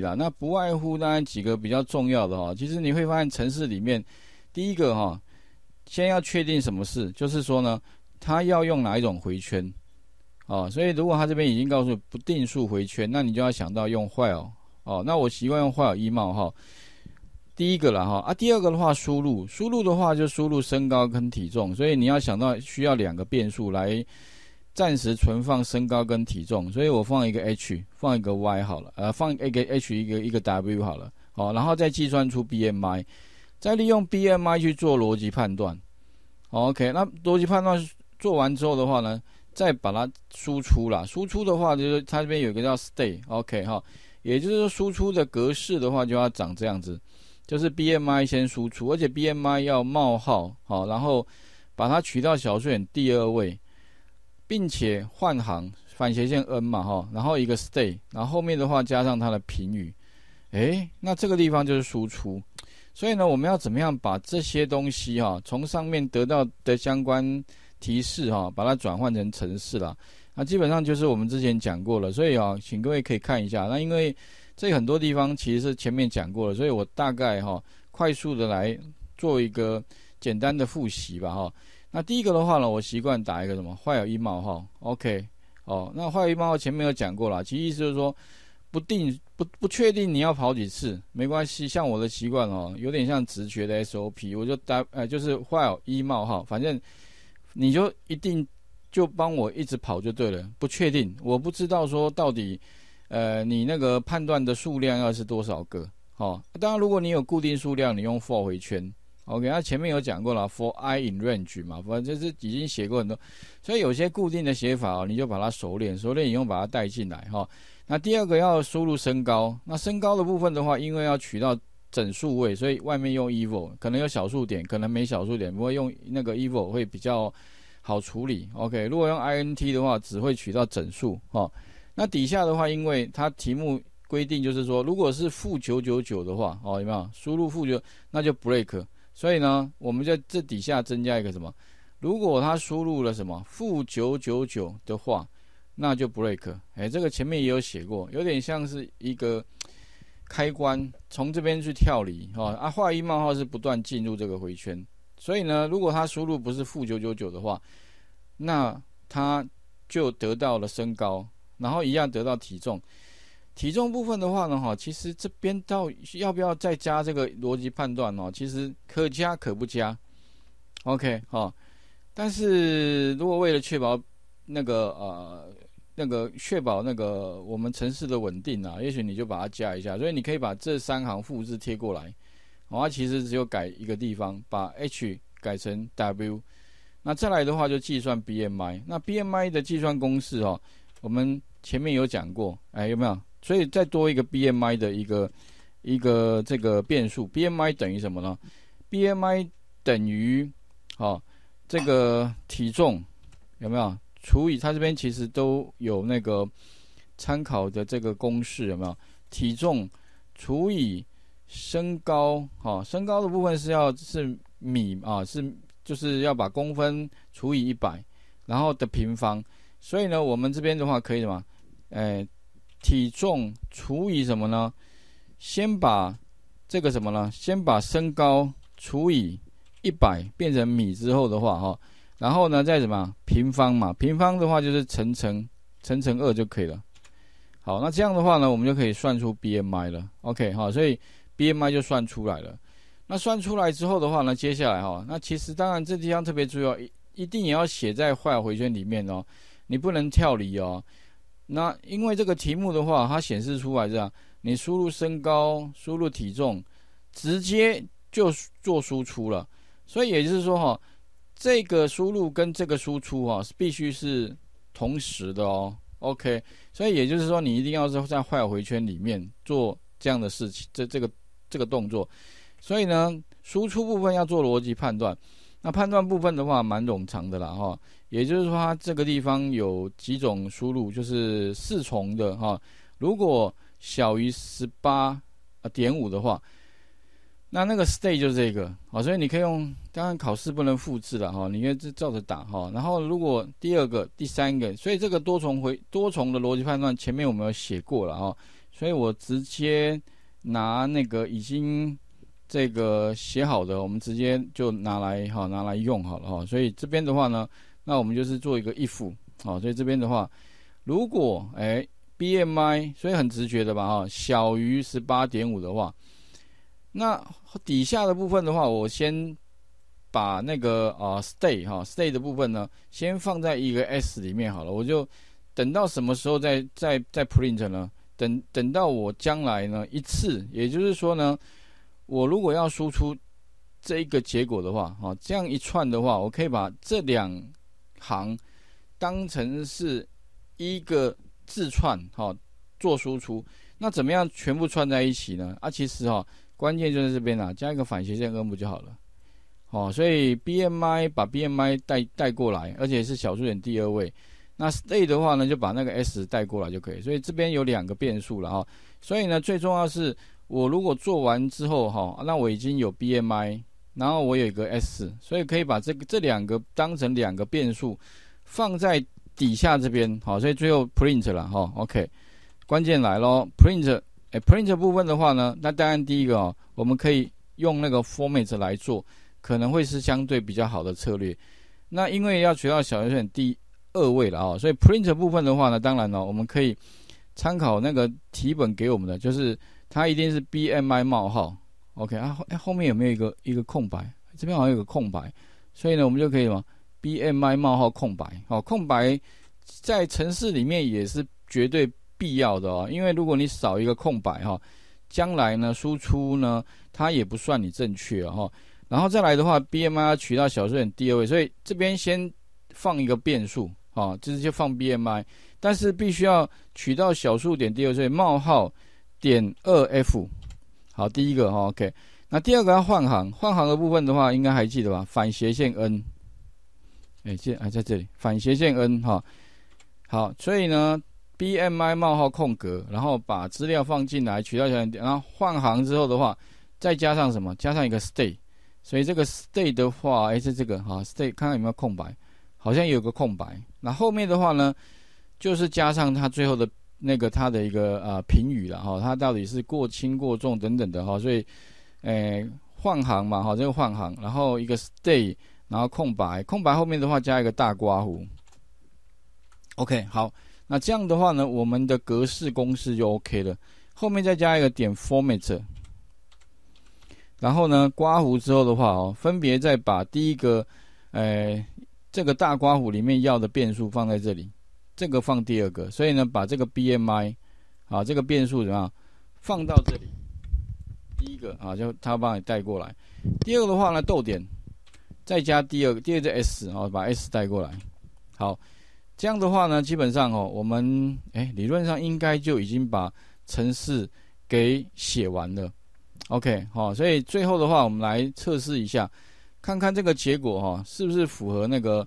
啦，那不外乎当然几个比较重要的哈，其实你会发现城市里面，第一个哈，先要确定什么事，就是说呢，他要用哪一种回圈，啊，所以如果他这边已经告诉不定数回圈，那你就要想到用坏哦，哦，那我习惯用坏衣帽哈，第一个了哈，啊，第二个的话输入，输入的话就输入身高跟体重，所以你要想到需要两个变数来。暂时存放身高跟体重，所以我放一个 h，放一个 y 好了，呃，放一个 h 一个一个 w 好了，好，然后再计算出 bmi，再利用 bmi 去做逻辑判断。OK，那逻辑判断做完之后的话呢，再把它输出啦。输出的话就是它这边有一个叫 stay，OK 哈，也就是说输出的格式的话就要长这样子，就是 bmi 先输出，而且 bmi 要冒号，好，然后把它取到小数点第二位。并且换行反斜线 n 嘛哈，然后一个 stay，然后后面的话加上它的评语，哎，那这个地方就是输出。所以呢，我们要怎么样把这些东西哈，从上面得到的相关提示哈，把它转换成程式啦。那基本上就是我们之前讲过了，所以啊，请各位可以看一下。那因为这很多地方其实是前面讲过了，所以我大概哈，快速的来做一个简单的复习吧哈。那第一个的话呢，我习惯打一个什么坏有 i l 衣帽号，OK，哦，那坏有 i l 衣帽号前面有讲过啦，其意思就是说，不定不不确定你要跑几次，没关系。像我的习惯哦，有点像直觉的 SOP，我就打，呃就是坏有 i 冒衣帽号，反正你就一定就帮我一直跑就对了。不确定，我不知道说到底，呃，你那个判断的数量要是多少个，好，当然如果你有固定数量，你用 for 回圈。OK，那前面有讲过了，for i in range 嘛，反正是已经写过很多，所以有些固定的写法哦，你就把它熟练，熟练以后把它带进来哈。那第二个要输入身高，那身高的部分的话，因为要取到整数位，所以外面用 e v i l 可能有小数点，可能没小数点，不会用那个 e v i l 会比较好处理。OK，如果用 int 的话，只会取到整数。哈，那底下的话，因为它题目规定就是说，如果是负九九九的话，哦，有没有输入负九，那就 break。所以呢，我们在这底下增加一个什么？如果他输入了什么负九九九的话，那就 break。哎，这个前面也有写过，有点像是一个开关，从这边去跳离哈。啊，画一冒号是不断进入这个回圈。所以呢，如果他输入不是负九九九的话，那他就得到了身高，然后一样得到体重。体重部分的话呢，哈，其实这边到要不要再加这个逻辑判断呢？其实可加可不加，OK 哈。但是如果为了确保那个呃那个确保那个我们城市的稳定啊，也许你就把它加一下。所以你可以把这三行复制贴过来，好，它其实只有改一个地方，把 H 改成 W。那再来的话就计算 BMI。那 BMI 的计算公式哦，我们前面有讲过，哎，有没有？所以再多一个 BMI 的一个一个这个变数，BMI 等于什么呢？BMI 等于哦、这个体重有没有除以它这边其实都有那个参考的这个公式有没有？体重除以身高，哦，身高的部分是要是米啊是就是要把公分除以一百，然后的平方。所以呢，我们这边的话可以什么？诶。体重除以什么呢？先把这个什么呢？先把身高除以一百变成米之后的话，哈，然后呢再什么平方嘛？平方的话就是乘乘乘乘二就可以了。好，那这样的话呢，我们就可以算出 BMI 了。OK 哈，所以 BMI 就算出来了。那算出来之后的话呢，接下来哈，那其实当然这地方特别重要，一一定也要写在坏回圈里面哦，你不能跳离哦。那因为这个题目的话，它显示出来这样，你输入身高，输入体重，直接就做输出了。所以也就是说哈，这个输入跟这个输出哈，是必须是同时的哦。OK，所以也就是说你一定要是在坏回圈里面做这样的事情，这这个这个动作。所以呢，输出部分要做逻辑判断，那判断部分的话蛮冗长的啦哈。也就是说，它这个地方有几种输入，就是四重的哈。如果小于十八啊点五的话，那那个 s t a y 就是这个啊，所以你可以用。当然考试不能复制了哈，你可以照着打哈。然后如果第二个、第三个，所以这个多重回多重的逻辑判断前面我们有写过了啊，所以我直接拿那个已经这个写好的，我们直接就拿来哈，拿来用好了哈。所以这边的话呢。那我们就是做一个 if，好，所以这边的话，如果哎 BMI，所以很直觉的吧，哈，小于十八点五的话，那底下的部分的话，我先把那个啊 stay 哈 stay 的部分呢，先放在一个 s 里面好了，我就等到什么时候再再再 print 呢？等等到我将来呢一次，也就是说呢，我如果要输出这一个结果的话，啊这样一串的话，我可以把这两。行，当成是一个字串哈，做输出，那怎么样全部串在一起呢？啊，其实哈，关键就在这边啦，加一个反斜线根不就好了，哦，所以 BMI 把 BMI 带带过来，而且是小数点第二位，那 Stay 的话呢，就把那个 S 带过来就可以，所以这边有两个变数了哈，所以呢，最重要是我如果做完之后哈，那我已经有 BMI。然后我有一个 s，所以可以把这个这两个当成两个变数，放在底下这边好，所以最后 print 了哈，OK，关键来咯 p r i n t 哎，print 部分的话呢，那当然第一个哦，我们可以用那个 format 来做，可能会是相对比较好的策略。那因为要取到小数点第二位了啊，所以 print 部分的话呢，当然呢，我们可以参考那个题本给我们的，就是它一定是 BMI 冒号。OK 啊，后面有没有一个一个空白？这边好像有个空白，所以呢，我们就可以什么 BMI 冒号空白，好，空白在城市里面也是绝对必要的哦。因为如果你少一个空白哈，将来呢输出呢它也不算你正确哈。然后再来的话，BMI 要取到小数点第二位，所以这边先放一个变数，哦，就是就放 BMI，但是必须要取到小数点第二位，所以冒号点二 F。好，第一个哈，OK，那第二个要换行，换行的部分的话，应该还记得吧？反斜线 n，哎，这还在这里，反斜线 n 哈。好，所以呢，BMI 冒号空格，然后把资料放进来，取到小，点，然后换行之后的话，再加上什么？加上一个 stay。所以这个 stay 的话，哎，是这个哈，stay，看看有没有空白，好像有个空白。那后面的话呢，就是加上它最后的。那个他的一个啊评语了哈，他到底是过轻过重等等的哈，所以，诶换行嘛哈，这个换行，然后一个 s t a y 然后空白，空白后面的话加一个大刮弧，OK 好，那这样的话呢，我们的格式公式就 OK 了，后面再加一个点 format，然后呢刮胡之后的话哦，分别再把第一个诶这个大刮胡里面要的变数放在这里。这个放第二个，所以呢，把这个 BMI 啊，这个变数怎么样放到这里？第一个啊，就他帮你带过来。第二个的话呢，逗点再加第二个，第二个 S 啊，把 S 带过来。好，这样的话呢，基本上哦，我们哎，理论上应该就已经把程式给写完了。OK，好，所以最后的话，我们来测试一下，看看这个结果哈，是不是符合那个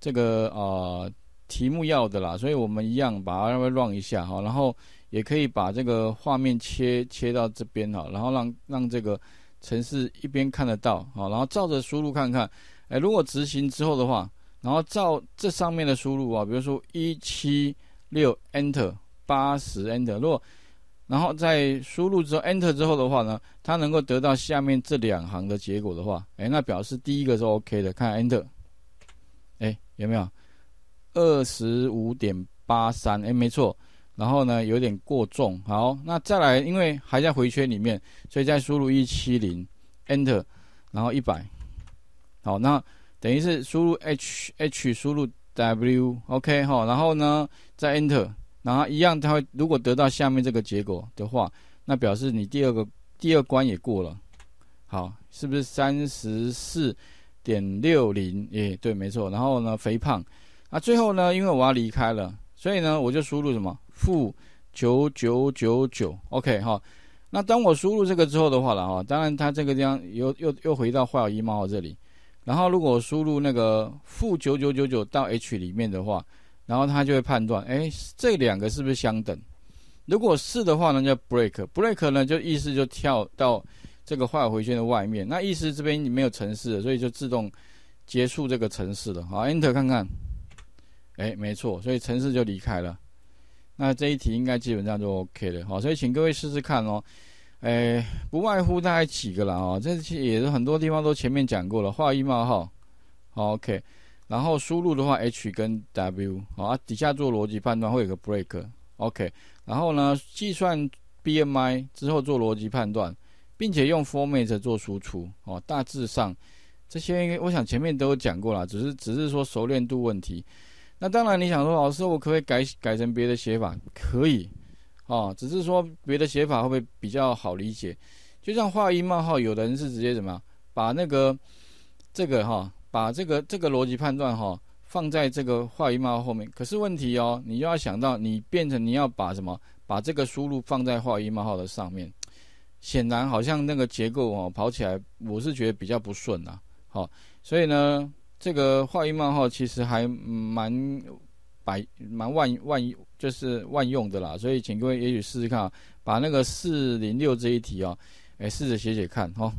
这个啊？题目要的啦，所以我们一样把它乱一下哈，然后也可以把这个画面切切到这边哈，然后让让这个程式一边看得到哈，然后照着输入看看，哎，如果执行之后的话，然后照这上面的输入啊，比如说一七六 enter 八十 enter，如果然后在输入之后 enter 之后的话呢，它能够得到下面这两行的结果的话，哎，那表示第一个是 OK 的，看 enter，哎，有没有？二十五点八三，哎，没错。然后呢，有点过重。好，那再来，因为还在回圈里面，所以再输入一七零，enter，然后一百。好，那等于是输入 H H，输入 W，OK 哈。然后呢，再 enter，然后一样，它会如果得到下面这个结果的话，那表示你第二个第二关也过了。好，是不是三十四点六零？诶，对，没错。然后呢，肥胖。啊，最后呢，因为我要离开了，所以呢，我就输入什么负九九九九，OK 哈。那当我输入这个之后的话了啊，当然它这个地方又又又回到坏 h i l 这里。然后如果我输入那个负九九九九到 H 里面的话，然后它就会判断，哎，这两个是不是相等？如果是的话呢，就 break。break 呢就意思就跳到这个坏回圈的外面。那意思这边没有程式，所以就自动结束这个程式了。好，Enter 看看。哎，没错，所以程式就离开了。那这一题应该基本上就 OK 了，好，所以请各位试试看哦。哎，不外乎大概几个啦，哦，这些也是很多地方都前面讲过了。画一冒号，OK，然后输入的话 H 跟 W，好，底下做逻辑判断会有个 break，OK，然后呢计算 BMI 之后做逻辑判断，并且用 format 做输出，哦，大致上这些我想前面都有讲过了，只是只是说熟练度问题。那当然，你想说，老师，我可不可以改改成别的写法？可以，哦，只是说别的写法会不会比较好理解？就像画一冒号，有的人是直接怎么把那个这个哈，把这个这个逻辑判断哈放在这个画一冒号后面。可是问题哦，你就要想到，你变成你要把什么把这个输入放在画一冒号的上面，显然好像那个结构哦跑起来，我是觉得比较不顺啊。好，所以呢。这个画漫画其实还蛮百、蛮万万就是万用的啦，所以请各位也许试试看啊，把那个四零六这一题啊，哎，试着写写看哈。